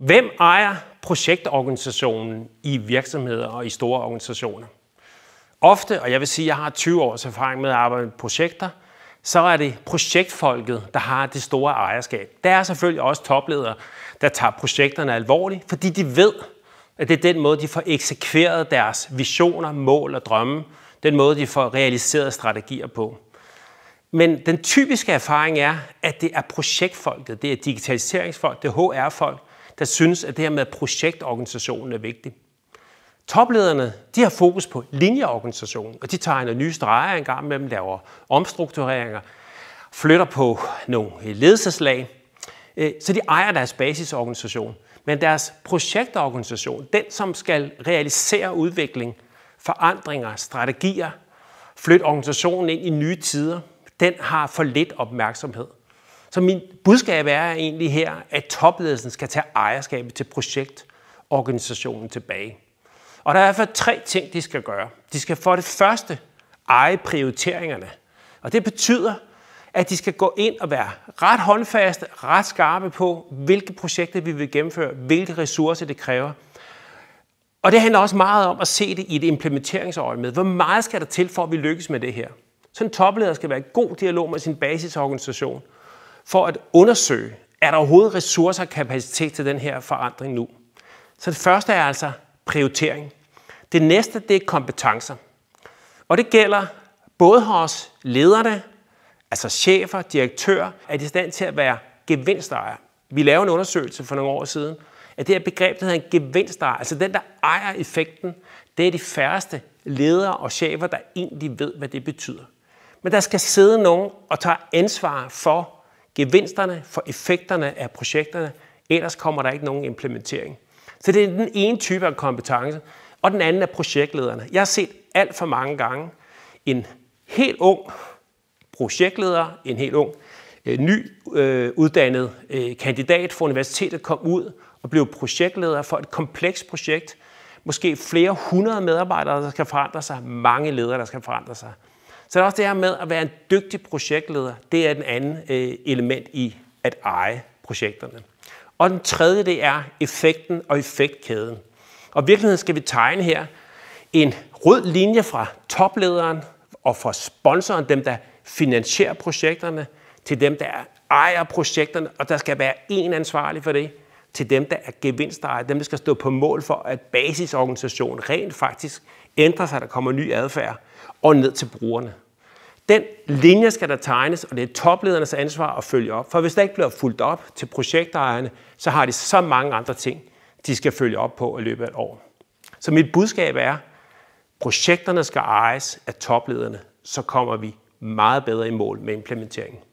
Hvem ejer projektorganisationen i virksomheder og i store organisationer? Ofte, og jeg vil sige, at jeg har 20 års erfaring med at arbejde med projekter, så er det projektfolket, der har det store ejerskab. Der er selvfølgelig også topledere, der tager projekterne alvorligt, fordi de ved, at det er den måde, de får eksekveret deres visioner, mål og drømme, den måde, de får realiseret strategier på. Men den typiske erfaring er, at det er projektfolket, det er digitaliseringsfolk, det er HR-folk, der synes, at det her med projektorganisationen er vigtigt. Toplederne de har fokus på linjeorganisationen, og de tegner nye streger en gang imellem, laver omstruktureringer, flytter på nogle ledelseslag, øh, så de ejer deres basisorganisation. Men deres projektorganisation, den som skal realisere udvikling, forandringer, strategier, flytte organisationen ind i nye tider, den har for lidt opmærksomhed. Så min budskab er egentlig her, at topledelsen skal tage ejerskabet til projektorganisationen tilbage. Og der er i hvert fald tre ting, de skal gøre. De skal for det første eje prioriteringerne. Og det betyder, at de skal gå ind og være ret håndfaste, ret skarpe på, hvilke projekter vi vil gennemføre, hvilke ressourcer det kræver. Og det handler også meget om at se det i et implementeringsøje med. Hvor meget skal der til, for at vi lykkes med det her? Så en topleder skal være i god dialog med sin basisorganisation for at undersøge, er der overhovedet ressourcer og kapacitet til den her forandring nu? Så det første er altså prioritering. Det næste, det er kompetencer. Og det gælder både hos lederne, altså chefer, direktører, er de i stand til at være gevinstejere. Vi lavede en undersøgelse for nogle år siden, at det her begreb, der hedder en gevinstejer, altså den, der ejer effekten, det er de færreste ledere og chefer, der egentlig ved, hvad det betyder. Men der skal sidde nogen og tage ansvar for gevinsterne for effekterne af projekterne, ellers kommer der ikke nogen implementering. Så det er den ene type af kompetence, og den anden er projektlederne. Jeg har set alt for mange gange en helt ung projektleder, en helt ung øh, ny øh, uddannet øh, kandidat fra universitetet kom ud og blev projektleder for et komplekst projekt. Måske flere hundrede medarbejdere, der skal forandre sig, mange ledere, der skal forandre sig. Så der er også det her med at være en dygtig projektleder. Det er den anden øh, element i at eje projekterne. Og den tredje, det er effekten og effektkæden. Og i virkeligheden skal vi tegne her en rød linje fra toplederen og fra sponsoren, dem der finansierer projekterne, til dem der ejer projekterne, og der skal være én ansvarlig for det til dem, der er gevinstejere, dem, der skal stå på mål for, at basisorganisationen rent faktisk ændrer sig, der kommer ny adfærd, og ned til brugerne. Den linje skal der tegnes, og det er topledernes ansvar at følge op. For hvis der ikke bliver fuldt op til projektejerne, så har de så mange andre ting, de skal følge op på i løbet af et år. Så mit budskab er, projekterne skal ejes af toplederne, så kommer vi meget bedre i mål med implementeringen.